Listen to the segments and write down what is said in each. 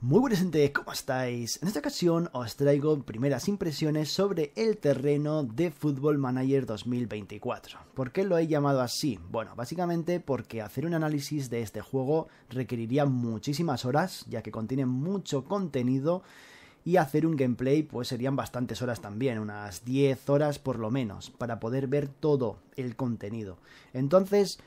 Muy buenas gente, ¿cómo estáis? En esta ocasión os traigo primeras impresiones sobre el terreno de Football Manager 2024. ¿Por qué lo he llamado así? Bueno, básicamente porque hacer un análisis de este juego requeriría muchísimas horas, ya que contiene mucho contenido y hacer un gameplay pues serían bastantes horas también, unas 10 horas por lo menos, para poder ver todo el contenido. Entonces,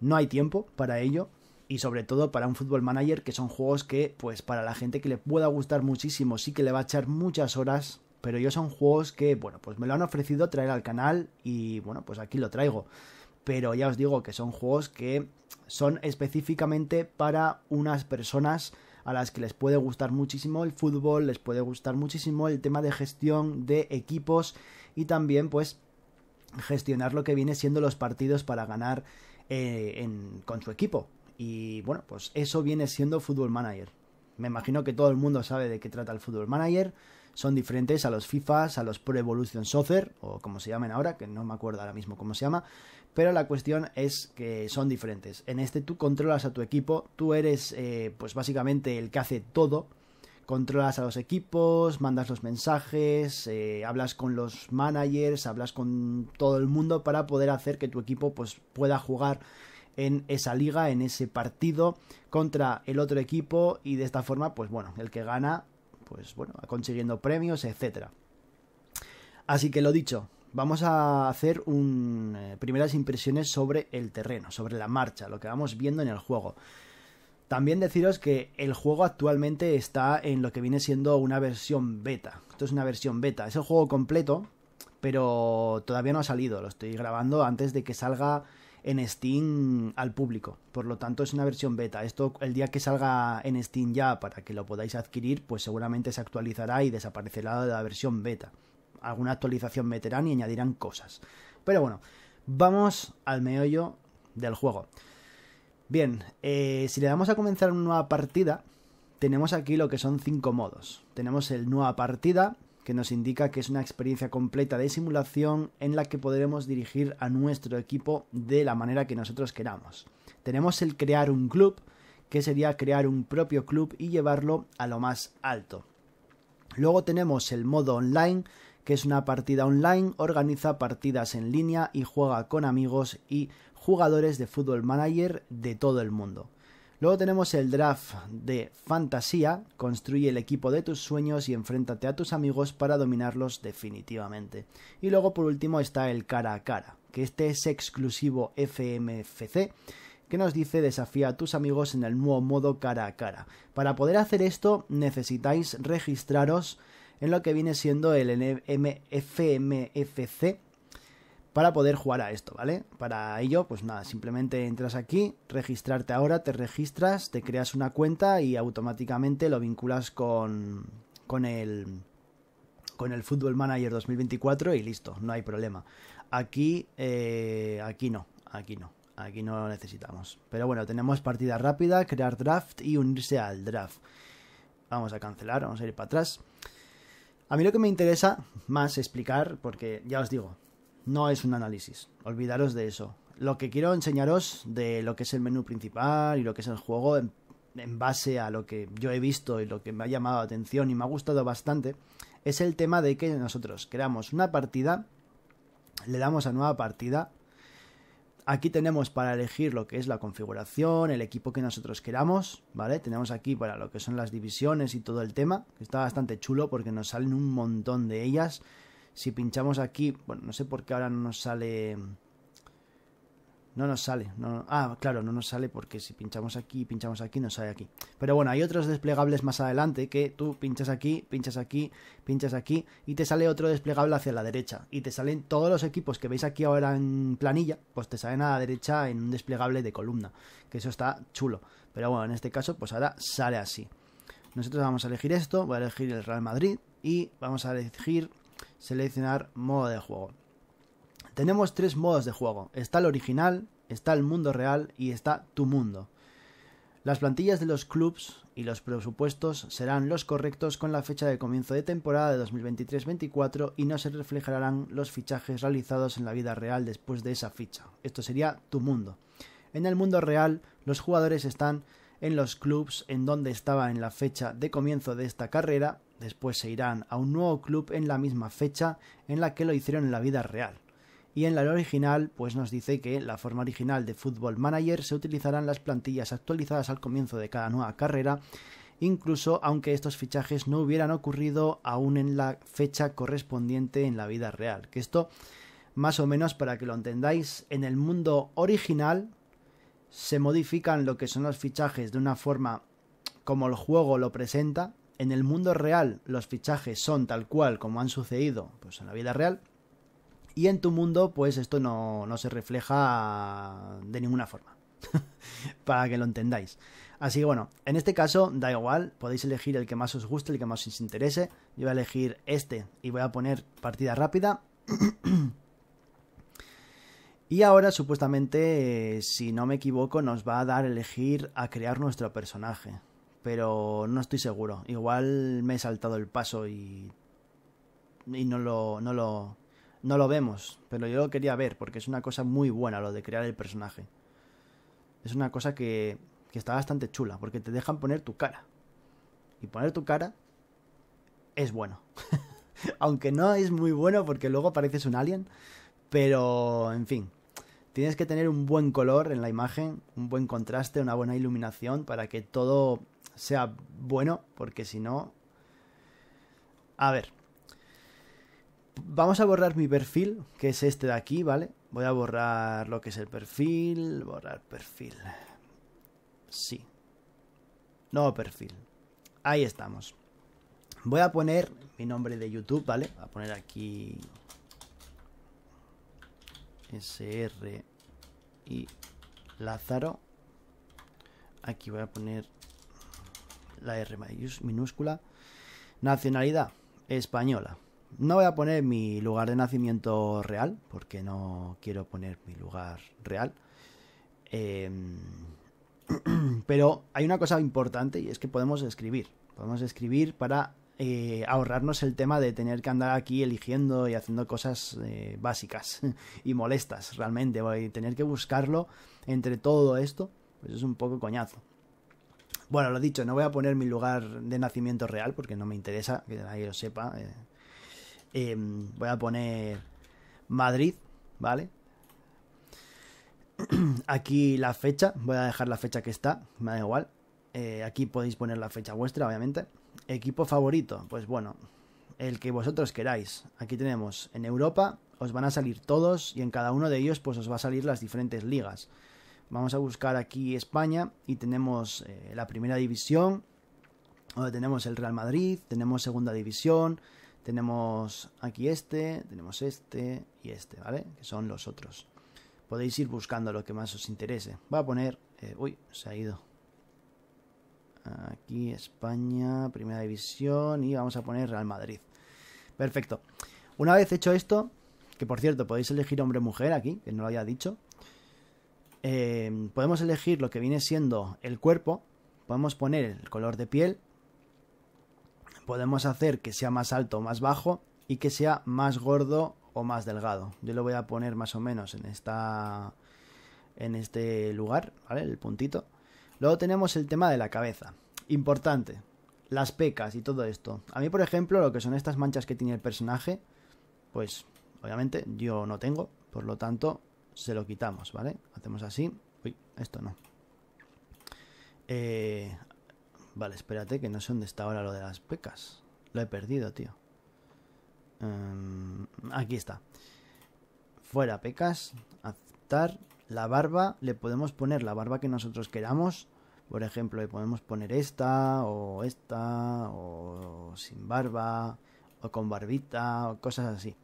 no hay tiempo para ello, y sobre todo para un fútbol Manager que son juegos que pues para la gente que le pueda gustar muchísimo sí que le va a echar muchas horas pero ellos son juegos que bueno pues me lo han ofrecido traer al canal y bueno pues aquí lo traigo pero ya os digo que son juegos que son específicamente para unas personas a las que les puede gustar muchísimo el fútbol, les puede gustar muchísimo el tema de gestión de equipos y también pues gestionar lo que viene siendo los partidos para ganar eh, con su equipo. Y bueno, pues eso viene siendo Football Manager. Me imagino que todo el mundo sabe de qué trata el Football Manager. Son diferentes a los FIFAs, a los Pro Evolution Soccer, o como se llamen ahora, que no me acuerdo ahora mismo cómo se llama. Pero la cuestión es que son diferentes. En este tú controlas a tu equipo, tú eres eh, pues básicamente el que hace todo. Controlas a los equipos, mandas los mensajes, eh, hablas con los managers, hablas con todo el mundo para poder hacer que tu equipo pues, pueda jugar en esa liga, en ese partido contra el otro equipo y de esta forma, pues bueno, el que gana, pues bueno, consiguiendo premios, etc Así que lo dicho, vamos a hacer un, eh, primeras impresiones sobre el terreno, sobre la marcha, lo que vamos viendo en el juego. También deciros que el juego actualmente está en lo que viene siendo una versión beta. Esto es una versión beta, es el juego completo, pero todavía no ha salido. Lo estoy grabando antes de que salga en Steam al público. Por lo tanto, es una versión beta. Esto el día que salga en Steam ya para que lo podáis adquirir, pues seguramente se actualizará y desaparecerá la versión beta. Alguna actualización meterán y añadirán cosas. Pero bueno, vamos al meollo del juego. Bien, eh, si le damos a comenzar una nueva partida, tenemos aquí lo que son cinco modos. Tenemos el nueva partida, que nos indica que es una experiencia completa de simulación en la que podremos dirigir a nuestro equipo de la manera que nosotros queramos. Tenemos el crear un club, que sería crear un propio club y llevarlo a lo más alto. Luego tenemos el modo online, que es una partida online, organiza partidas en línea y juega con amigos y jugadores de Fútbol Manager de todo el mundo. Luego tenemos el draft de fantasía, construye el equipo de tus sueños y enfréntate a tus amigos para dominarlos definitivamente. Y luego por último está el cara a cara, que este es exclusivo FMFC, que nos dice desafía a tus amigos en el nuevo modo cara a cara. Para poder hacer esto necesitáis registraros en lo que viene siendo el FMFC para poder jugar a esto, ¿vale? Para ello, pues nada, simplemente entras aquí, registrarte ahora, te registras, te creas una cuenta y automáticamente lo vinculas con, con el con el Football Manager 2024 y listo, no hay problema. Aquí, eh, aquí no, aquí no, aquí no lo necesitamos. Pero bueno, tenemos partida rápida, crear draft y unirse al draft. Vamos a cancelar, vamos a ir para atrás. A mí lo que me interesa más explicar, porque ya os digo, no es un análisis, olvidaros de eso. Lo que quiero enseñaros de lo que es el menú principal y lo que es el juego en, base a lo que yo he visto y lo que me ha llamado la atención y me ha gustado bastante es el tema de que nosotros creamos una partida, le damos a nueva partida. Aquí tenemos para elegir lo que es la configuración, el equipo que nosotros queramos, ¿vale? Tenemos aquí para lo que son las divisiones y todo el tema, que está bastante chulo porque nos salen un montón de ellas. Si pinchamos aquí, bueno, no sé por qué ahora no nos sale... No nos sale. No, ah, claro, no nos sale porque si pinchamos aquí pinchamos aquí, nos sale aquí. Pero bueno, hay otros desplegables más adelante que tú pinchas aquí, pinchas aquí, pinchas aquí y te sale otro desplegable hacia la derecha. Y te salen todos los equipos que veis aquí ahora en planilla, pues te salen a la derecha en un desplegable de columna. Que eso está chulo. Pero bueno, en este caso, pues ahora sale así. Nosotros vamos a elegir esto, voy a elegir el Real Madrid y vamos a elegir seleccionar modo de juego. Tenemos tres modos de juego. Está el original, está el mundo real y está tu mundo. Las plantillas de los clubs y los presupuestos serán los correctos con la fecha de comienzo de temporada de 2023-24 y no se reflejarán los fichajes realizados en la vida real después de esa ficha. Esto sería tu mundo. En el mundo real, los jugadores están en los clubs en donde estaba en la fecha de comienzo de esta carrera Después se irán a un nuevo club en la misma fecha en la que lo hicieron en la vida real. Y en la original, pues nos dice que la forma original de Football Manager se utilizarán las plantillas actualizadas al comienzo de cada nueva carrera, incluso aunque estos fichajes no hubieran ocurrido aún en la fecha correspondiente en la vida real. Que esto, más o menos para que lo entendáis, en el mundo original se modifican lo que son los fichajes de una forma como el juego lo presenta, en el mundo real los fichajes son tal cual como han sucedido pues, en la vida real. Y en tu mundo, pues esto no, no se refleja de ninguna forma. para que lo entendáis. Así que bueno, en este caso da igual, podéis elegir el que más os guste, el que más os interese. Yo voy a elegir este y voy a poner partida rápida. y ahora supuestamente, eh, si no me equivoco, nos va a dar elegir a crear nuestro personaje pero no estoy seguro. Igual me he saltado el paso y, y no, lo, no, lo, no lo vemos, pero yo lo quería ver porque es una cosa muy buena lo de crear el personaje. Es una cosa que, que está bastante chula porque te dejan poner tu cara. Y poner tu cara es bueno. Aunque no es muy bueno porque luego pareces un alien, pero en fin, tienes que tener un buen color en la imagen, un buen contraste, una buena iluminación para que todo sea bueno, porque si no... A ver. Vamos a borrar mi perfil, que es este de aquí, ¿vale? Voy a borrar lo que es el perfil, borrar perfil. Sí. Nuevo perfil. Ahí estamos. Voy a poner mi nombre de YouTube, ¿vale? Voy a poner aquí SR y Lázaro. Aquí voy a poner la R minúscula. Nacionalidad española. No voy a poner mi lugar de nacimiento real, porque no quiero poner mi lugar real. Em, pero hay una cosa importante y es que podemos escribir. Podemos escribir para eh, ahorrarnos el tema de tener que andar aquí eligiendo y haciendo cosas eh, básicas y molestas realmente. a tener que buscarlo entre todo esto, pues es un poco coñazo. Bueno, lo dicho, no voy a poner mi lugar de nacimiento real porque no me interesa, que nadie lo sepa. Eh, eh, voy a poner Madrid, ¿vale? Aquí la fecha, voy a dejar la fecha que está, me da igual. Eh, aquí podéis poner la fecha vuestra, obviamente. Equipo favorito, pues bueno, el que vosotros queráis. Aquí tenemos en Europa, os van a salir todos y en cada uno de ellos pues os va a salir las diferentes ligas. Vamos a buscar aquí España y tenemos eh, la primera división, tenemos el Real Madrid, tenemos segunda división, tenemos aquí este, tenemos este y este, ¿vale? Que son los otros. Podéis ir buscando lo que más os interese. Voy a poner... Eh, uy, se ha ido. Aquí España, primera división y vamos a poner Real Madrid. Perfecto. Una vez hecho esto, que por cierto podéis elegir hombre mujer aquí, que no lo había dicho. Em, podemos elegir lo que viene siendo el cuerpo, podemos poner el color de piel, podemos hacer que sea más alto o más bajo y que sea más gordo o más delgado. Yo lo voy a poner más o menos en esta en este lugar, ¿vale? El puntito. Luego tenemos el tema de la cabeza. Importante, las pecas y todo esto. A mí, por ejemplo, lo que son estas manchas que tiene el personaje, pues obviamente yo no tengo, por lo tanto, se lo quitamos, ¿vale? Hacemos así. Uy, esto no. Eh, vale, espérate, que no sé dónde está ahora lo de las pecas. Lo he perdido, tío. Em, aquí está. Fuera pecas, aceptar, la barba, le podemos poner la barba que nosotros queramos. Por ejemplo, le podemos poner esta, o esta, o sin barba, o con barbita, o cosas así.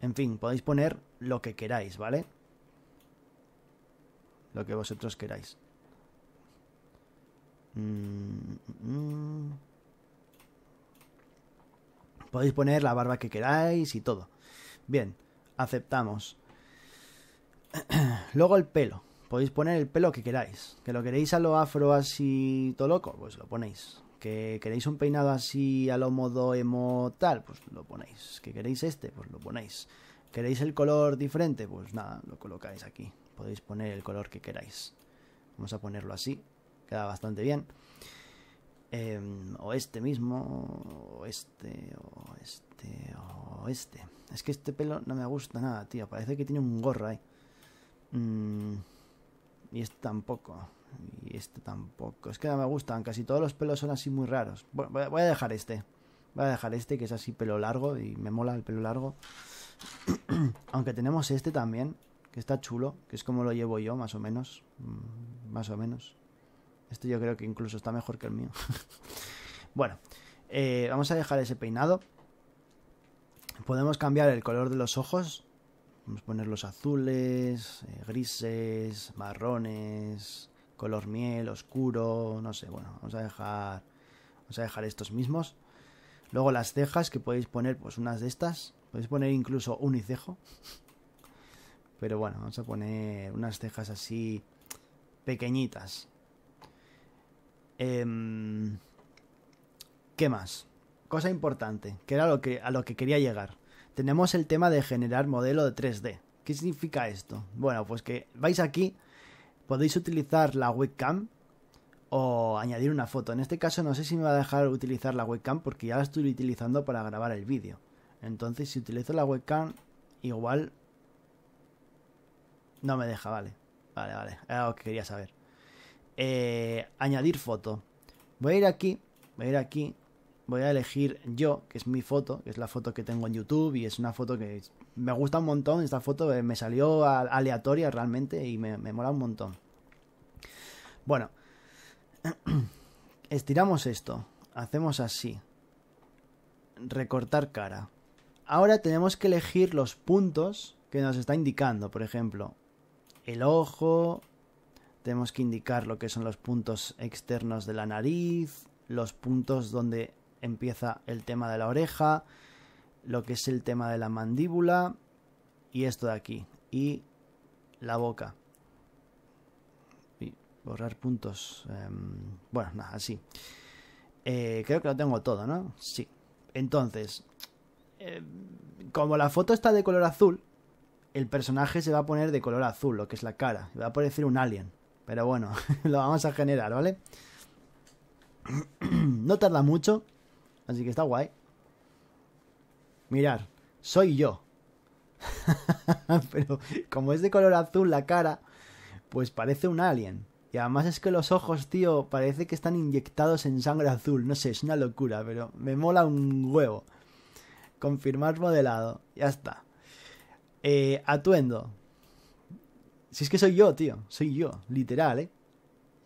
En fin, podéis poner lo que queráis, ¿vale? lo que vosotros queráis. Mm, mm, mm. Podéis poner la barba que queráis y todo. Bien, aceptamos. Luego el pelo. Podéis poner el pelo que queráis. Que lo queréis a lo afro así todo loco, pues lo ponéis. Que queréis un peinado así a lo modo emo tal, pues lo ponéis. Que queréis este, pues lo ponéis. ¿Queréis el color diferente? Pues nada, lo colocáis aquí podéis poner el color que queráis. Vamos a ponerlo así, queda bastante bien. Em, o este mismo, o este, o este, o este. Es que este pelo no me gusta nada, tío. Parece que tiene un gorro ahí. Mm, y este tampoco. Y este tampoco. Es que no me gustan. Casi todos los pelos son así muy raros. Bueno, voy a dejar este. Voy a dejar este que es así pelo largo y me mola el pelo largo. Aunque tenemos este también, que está chulo, que es como lo llevo yo, más o menos. Mm, más o menos. Este yo creo que incluso está mejor que el mío. bueno, eh, vamos a dejar ese peinado. Podemos cambiar el color de los ojos. Vamos a ponerlos azules, eh, grises, marrones, color miel, oscuro, no sé. Bueno, vamos a dejar, vamos a dejar estos mismos. Luego las cejas, que podéis poner pues unas de estas. Podéis poner incluso unicejo. Pero bueno, vamos a poner unas cejas así pequeñitas. Em, ¿Qué más? Cosa importante, que era lo que, a lo que quería llegar. Tenemos el tema de generar modelo de 3D. ¿Qué significa esto? Bueno, pues que vais aquí, podéis utilizar la webcam o añadir una foto. En este caso no sé si me va a dejar utilizar la webcam porque ya la estoy utilizando para grabar el vídeo. Entonces si utilizo la webcam igual no me deja, vale. Vale, vale. Era lo que quería saber. Eh, añadir foto. Voy a ir aquí. Voy a ir aquí. Voy a elegir yo, que es mi foto, que es la foto que tengo en YouTube y es una foto que me gusta un montón. Esta foto eh, me salió aleatoria realmente y me, me mola un montón. Bueno, estiramos esto. Hacemos así. Recortar cara. Ahora tenemos que elegir los puntos que nos está indicando. Por ejemplo, el ojo, tenemos que indicar lo que son los puntos externos de la nariz, los puntos donde empieza el tema de la oreja, lo que es el tema de la mandíbula y esto de aquí y la boca. Y borrar puntos. Em, bueno, nada, así. Eh, creo que lo tengo todo, ¿no? Sí. Entonces, em, como la foto está de color azul, el personaje se va a poner de color azul, lo que es la cara. Va a parecer un alien. Pero bueno, lo vamos a generar, ¿vale? no tarda mucho, así que está guay. Mirar, soy yo. Pero como es de color azul la cara, pues parece un alien. Y además es que los ojos, tío, parece que están inyectados en sangre azul. No sé, es una locura, pero me mola un huevo. Confirmar modelado. Ya está. Eh, atuendo. Si es que soy yo, tío. Soy yo, literal, ¿eh?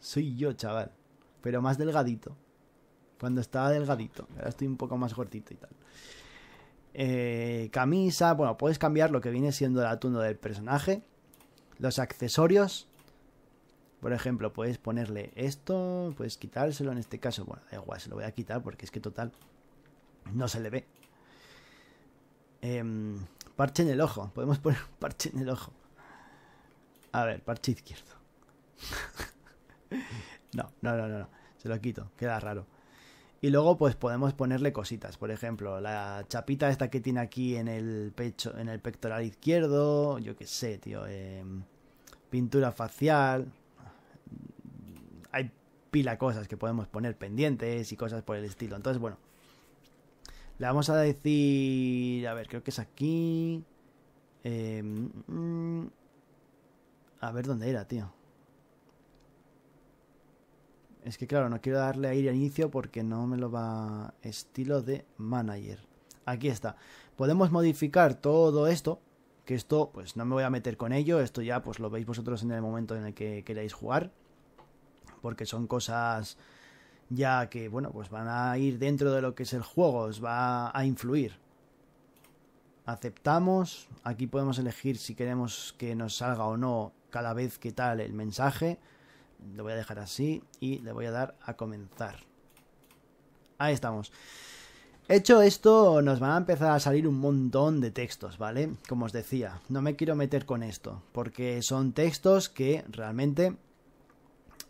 Soy yo, chaval. Pero más delgadito. Cuando estaba delgadito. Ahora estoy un poco más gordito y tal. Eh, camisa. Bueno, puedes cambiar lo que viene siendo el atuendo del personaje. Los accesorios. Por ejemplo, puedes ponerle esto. Puedes quitárselo en este caso. Bueno, da igual, se lo voy a quitar porque es que total. No se le ve. Eh, Parche en el ojo. Podemos poner un parche en el ojo. A ver, parche izquierdo. no, no, no, no, no. Se lo quito. Queda raro. Y luego, pues podemos ponerle cositas. Por ejemplo, la chapita esta que tiene aquí en el pecho, en el pectoral izquierdo. Yo qué sé, tío. Em, pintura facial. Hay pila cosas que podemos poner pendientes y cosas por el estilo. Entonces, bueno, le vamos a decir... A ver, creo que es aquí. Eh, mm, mm. a ver dónde era, tío. Es que claro, no quiero darle a ir al inicio porque no me lo va... Estilo de manager. Aquí está. Podemos modificar todo esto. Que esto, pues no me voy a meter con ello. Esto ya, pues lo veis vosotros en el momento en el que queráis jugar. Porque son cosas ya que bueno, pues van a ir dentro de lo que es el juego, os va a influir. Aceptamos, aquí podemos elegir si queremos que nos salga o no cada vez que tal el mensaje. Lo voy a dejar así y le voy a dar a comenzar. Ahí estamos. Hecho esto, nos van a empezar a salir un montón de textos, ¿vale? Como os decía, no me quiero meter con esto, porque son textos que realmente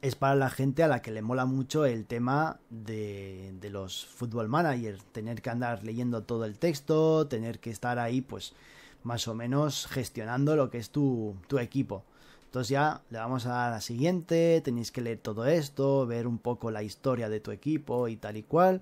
es para la gente a la que le mola mucho el tema de, los football managers, tener que andar leyendo todo el texto, tener que estar ahí, pues más o menos gestionando lo que es tu, tu equipo. Entonces ya le vamos a dar a la siguiente, tenéis que leer todo esto, ver un poco la historia de tu equipo y tal y cual.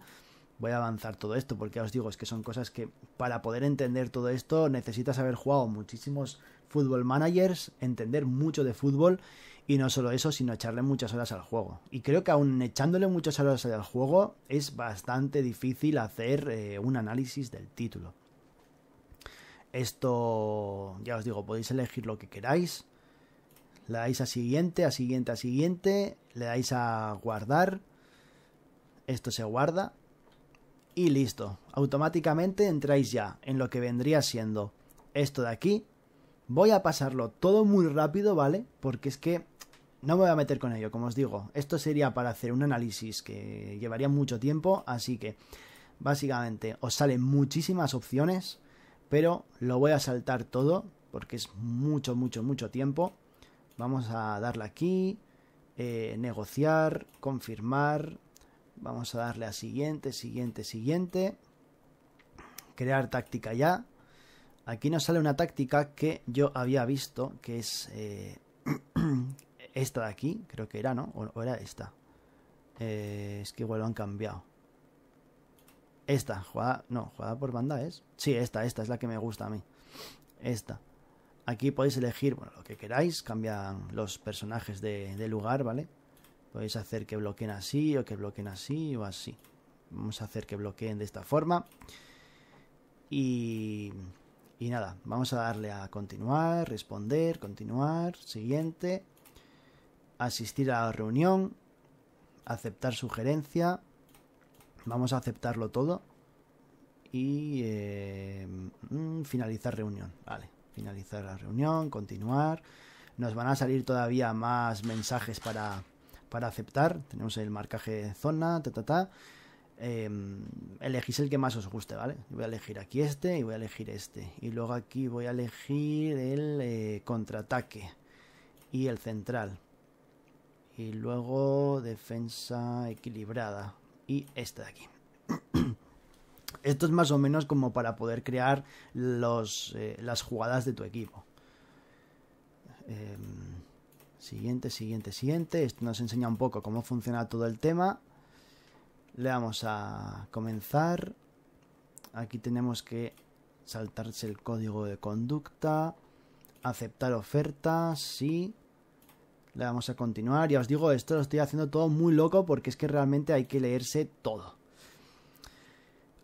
Voy a avanzar todo esto porque ya os digo, es que son cosas que para poder entender todo esto necesitas haber jugado muchísimos fútbol managers, entender mucho de fútbol y no solo eso, sino echarle muchas horas al juego. Y creo que aún echándole muchas horas al juego es bastante difícil hacer eh, un análisis del título. Esto, ya os digo, podéis elegir lo que queráis. Le dais a siguiente, a siguiente, a siguiente. Le dais a guardar. Esto se guarda. Y listo. Automáticamente entráis ya en lo que vendría siendo esto de aquí. Voy a pasarlo todo muy rápido, ¿vale? Porque es que no me voy a meter con ello, como os digo. Esto sería para hacer un análisis que llevaría mucho tiempo, así que básicamente os salen muchísimas opciones, pero lo voy a saltar todo porque es mucho, mucho, mucho tiempo. Vamos a darle aquí, eh, negociar, confirmar. Vamos a darle a siguiente, siguiente, siguiente. Crear táctica ya. Aquí nos sale una táctica que yo había visto, que es eh, esta de aquí, creo que era, ¿no? O, era esta. Eh, es que igual lo han cambiado. Esta, jugada, no, jugada por banda es. Sí, esta, esta es la que me gusta a mí. Esta. Aquí podéis elegir, bueno, lo que queráis, cambian los personajes de lugar, ¿vale? Podéis hacer que bloqueen así, o que bloqueen así, o así. Vamos a hacer que bloqueen de esta forma. Y, y nada, vamos a darle a continuar, responder, continuar, siguiente asistir a la reunión, aceptar sugerencia, vamos a aceptarlo todo y eh, mm, finalizar reunión. Vale, finalizar la reunión, continuar. Nos van a salir todavía más mensajes para, para aceptar. Tenemos el marcaje zona, ta, ta, ta. Em, elegís el que más os guste, ¿vale? Voy a elegir aquí este y voy a elegir este. Y luego aquí voy a elegir el eh, contraataque y el central. Y luego defensa equilibrada. Y esta de aquí. Esto es más o menos como para poder crear los, eh, las jugadas de tu equipo. Em, siguiente, siguiente, siguiente. Esto nos enseña un poco cómo funciona todo el tema. Le vamos a comenzar. Aquí tenemos que saltarse el código de conducta. Aceptar ofertas, sí le vamos a continuar. y os digo, esto lo estoy haciendo todo muy loco porque es que realmente hay que leerse todo.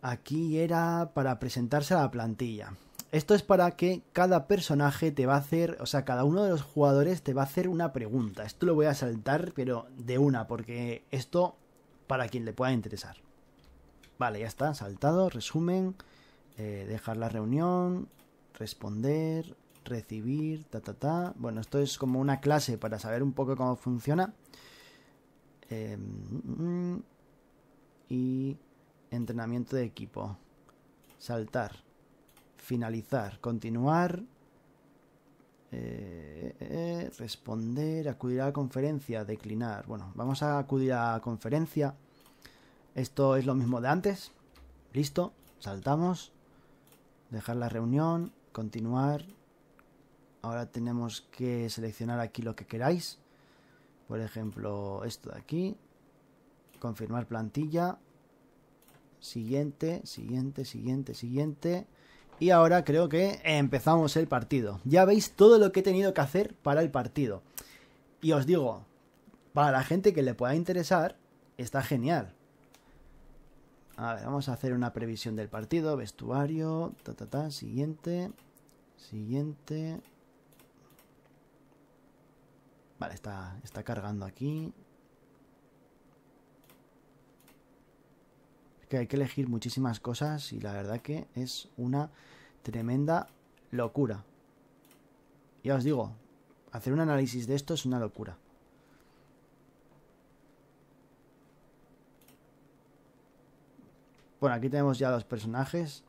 Aquí era para presentarse a la plantilla. Esto es para que cada personaje te va a hacer, o sea, cada uno de los jugadores te va a hacer una pregunta. Esto lo voy a saltar, pero de una, porque esto para quien le pueda interesar. Vale, ya está, saltado, resumen, eh, dejar la reunión, responder, recibir, ta, ta, ta. Bueno, esto es como una clase para saber un poco cómo funciona. Em, y entrenamiento de equipo. Saltar. Finalizar. Continuar. Eh, eh, eh, responder. Acudir a la conferencia. Declinar. Bueno, vamos a acudir a la conferencia. Esto es lo mismo de antes. Listo. Saltamos. Dejar la reunión. Continuar ahora tenemos que seleccionar aquí lo que queráis por ejemplo esto de aquí confirmar plantilla siguiente siguiente siguiente siguiente y ahora creo que empezamos el partido ya veis todo lo que he tenido que hacer para el partido y os digo para la gente que le pueda interesar está genial a ver, vamos a hacer una previsión del partido. Vestuario, ta, ta, ta, siguiente, siguiente, Vale, está, cargando aquí. que hay que elegir muchísimas cosas y la verdad que es una tremenda locura. Ya os digo, hacer un análisis de esto es una locura. Bueno, aquí tenemos ya los personajes.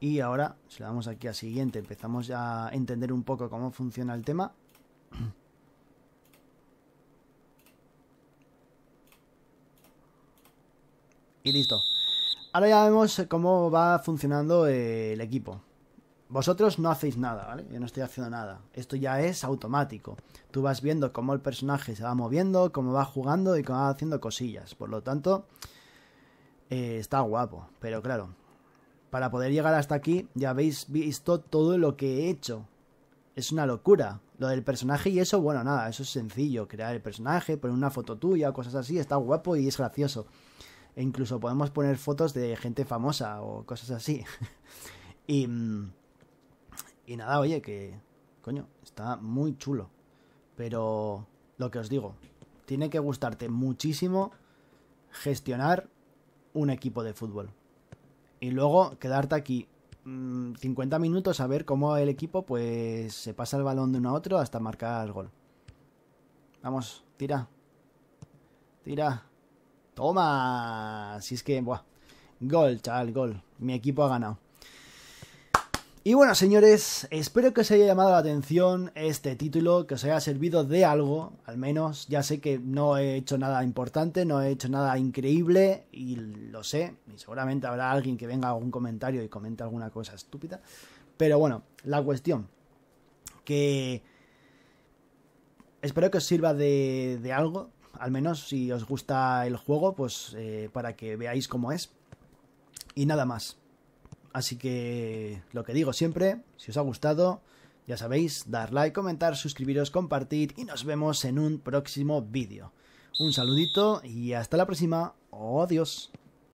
Y ahora, si le damos aquí a siguiente, empezamos ya a entender un poco cómo funciona el tema. Y listo. Ahora ya vemos cómo va funcionando el equipo. Vosotros no hacéis nada, ¿vale? Yo no estoy haciendo nada. Esto ya es automático. Tú vas viendo cómo el personaje se va moviendo, cómo va jugando y cómo va haciendo cosillas. Por lo tanto, eh, está guapo. Pero claro, para poder llegar hasta aquí ya habéis visto todo lo que he hecho. Es una locura. Lo del personaje y eso, bueno, nada, eso es sencillo. Crear el personaje, poner una foto tuya, cosas así, está guapo y es gracioso. E incluso podemos poner fotos de gente famosa o cosas así. y, y nada, oye, que... Coño, está muy chulo. Pero lo que os digo, tiene que gustarte muchísimo gestionar un equipo de fútbol y luego quedarte aquí 50 mm, minutos a ver cómo el equipo pues se pasa el balón de uno a otro hasta marcar el gol. Vamos, tira. Tira. Toma. Si es que, buah. Gol, chaval, gol. Mi equipo ha ganado. Y bueno, señores, espero que os haya llamado la atención este título, que os haya servido de algo, al menos. Ya sé que no he hecho nada importante, no he hecho nada increíble, y lo sé, y seguramente habrá alguien que venga a algún comentario y comente alguna cosa estúpida. Pero bueno, la cuestión, que espero que os sirva de, algo, al menos si os gusta el juego, pues eh, para que veáis cómo es. Y nada más. Así que lo que digo siempre, si os ha gustado, ya sabéis, dar like, comentar, suscribiros, compartir y nos vemos en un próximo vídeo. Un saludito y hasta la próxima. Adiós.